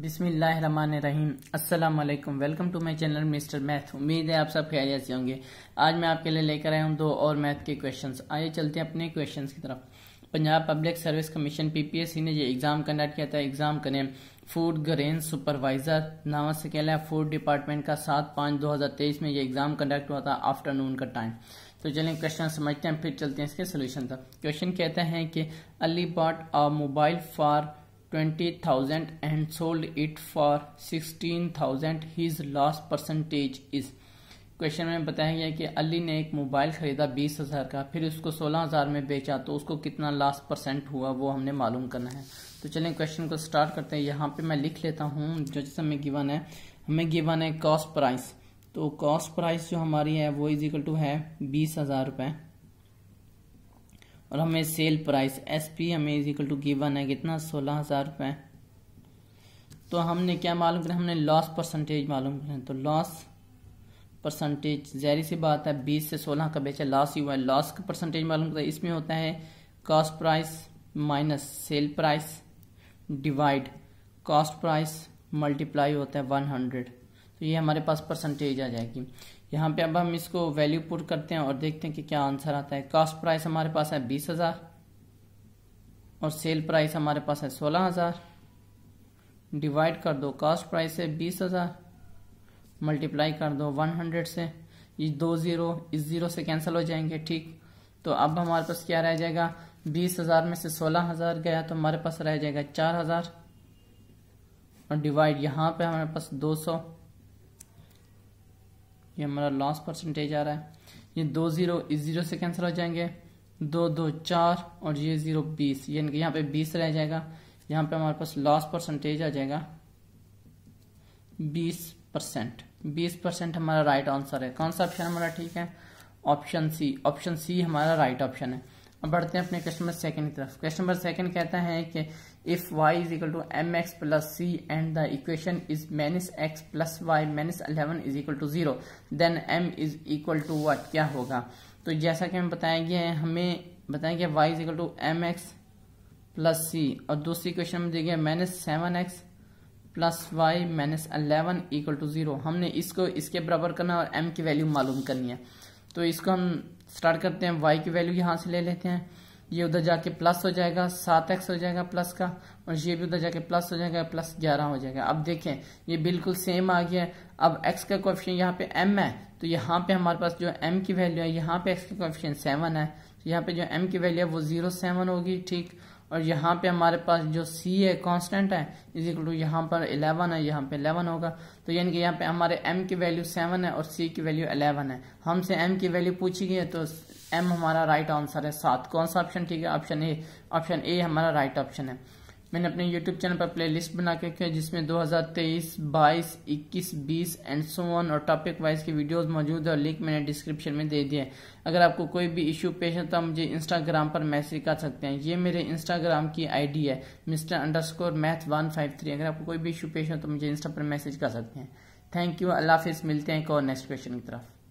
बिसमीम अल्लाम welcome to my channel mister math उम्मीद है आप सब खैरियत से होंगे आज मैं आपके लिए लेकर आया हूँ दो और मैथ के क्वेश्चंस आइए चलते हैं अपने क्वेश्चंस की तरफ Punjab public service commission PPSC ने ये एग्ज़ाम कंडक्ट किया था एग्ज़ाम का नेम फूड ग्रेन सुपरवाइज़र नामा से कहला है फूड डिपार्टमेंट का सात पाँच दो हज़ार तेईस में ये एग्ज़ाम कंडक्ट हुआ था आफ्टरनून का टाइम तो चलिए क्वेश्चन समझते हैं फिर चलते हैं इसके सोल्यूशन तक क्वेश्चन कहते हैं कि Ali bought a mobile for twenty thousand and sold it for sixteen thousand his loss percentage is question में बताया गया कि अली ने एक मोबाइल खरीदा बीस हजार का फिर उसको सोलह हजार में बेचा तो उसको कितना लॉस परसेंट हुआ वो हमने मालूम करना है तो चलें क्वेश्चन को स्टार्ट करते हैं यहाँ पे मैं लिख लेता हूँ जो जैसे हमें गिवन है हमें गिवन है कॉस्ट प्राइस तो कॉस्ट प्राइस जो हमारी है वो इजिकल टू है बीस हजार रुपये और हमें सेल प्राइस एस पी हमें इज इक्वल टू गिवन है कितना सोलह हज़ार रुपए तो हमने क्या मालूम करें हमने लॉस परसेंटेज मालूम करें तो लॉस परसेंटेज जहरी सी बात है बीस से सोलह का बेचा लॉस ही हुआ है लॉस का परसेंटेज मालूम करें इसमें होता है cost price minus sale price divide cost price multiply होता है वन हंड्रेड तो ये हमारे पास परसेंटेज आ जाएगी यहाँ पे अब हम इसको वैल्यू पुट करते हैं और देखते हैं कि क्या आंसर आता है कॉस्ट प्राइस हमारे पास है बीस हज़ार और सेल प्राइस हमारे पास है सोलह हज़ार डिवाइड कर दो कॉस्ट प्राइस है बीस हज़ार मल्टीप्लाई कर दो वन हंड्रेड से ये दो ज़ीरो इस ज़ीरो से कैंसिल हो जाएंगे ठीक तो अब हमारे पास क्या रह जाएगा बीस हज़ार में से सोलह हज़ार गया तो हमारे पास रह जाएगा चार हज़ार और डिवाइड यहाँ पे हमारे पास दो सौ ये हमारा लॉस परसेंटेज आ रहा है ये दो ज़ीरो इस ज़ीरो से कैंसिल हो जाएंगे दो दो चार और ये ज़ीरो बीस यानी कि यहाँ पे बीस रह जाएगा यहाँ पे हमारे पास लॉस परसेंटेज आ जाएगा बीस परसेंट बीस परसेंट हमारा राइट आंसर है कौन सा ऑप्शन हमारा ठीक है ऑप्शन सी ऑप्शन सी हमारा राइट ऑप्शन है अब बढ़ते हैं अपने क्वेश्चन नंबर सेकंड की तरफ क्वेश्चन नंबर सेकंड कहता है कि if y is equal to mx plus c and the equation is minus x plus y minus 11 is equal to 0 then M is equal to what क्या होगा तो जैसा कि हमें बताया गया है हमें बताया गया y is equal to M X plus C और दूसरी इक्वेशन में दिया minus seven X plus Y minus eleven equal to zero हमने इसको इसके बराबर करना और एम की वैल्यू मालूम करनी है तो इसको हम स्टार्ट करते हैं वाई की वैल्यू यहां से ले लेते हैं ये उधर जाके प्लस हो जाएगा सात एक्स हो जाएगा प्लस का और ये भी उधर जाके प्लस हो जाएगा प्लस ग्यारह हो जाएगा अब देखें ये बिल्कुल सेम आ गया है अब एक्स का क्वेश्चन यहाँ पे एम है तो यहाँ पे हमारे पास जो एम की वैल्यू है यहाँ पे एक्स का क्वेश्चन सेवन है यहाँ पे जो एम की वैल्यू है वो जीरो सेवन होगी ठीक और यहाँ पे हमारे पास जो सी है कांस्टेंट है इज इक्वल टू यहाँ पर 11 है यहाँ पे 11 होगा तो यानी कि यहाँ पे हमारे m की वैल्यू 7 है और c की वैल्यू 11 है हमसे m की वैल्यू पूछी गई है तो m हमारा राइट right आंसर है सात कौन सा ऑप्शन ठीक है ऑप्शन ए ऑप्शन ए हमारा राइट right ऑप्शन है मैंने अपने YouTube चैनल पर प्लेलिस्ट बना के रखी है जिसमें 2023, 22, 21, 20 एंड सो ऑन और टॉपिक वाइज की वीडियोस मौजूद है और लिंक मैंने डिस्क्रिप्शन में दे दिए है अगर आपको कोई भी इशू पेश है तो आप मुझे इंस्टाग्राम पर मैसेज कर सकते हैं ये मेरे इंस्टाग्राम की आईडी है mister underscore math one five three अगर आपको कोई भी इशू पेश हो तो मुझे इंस्टा पर मैसेज कर सकते हैं थैंक यू अल्लाह हाफिज़ मिलते हैं एक और नेक्स्ट क्वेश्चन की तरफ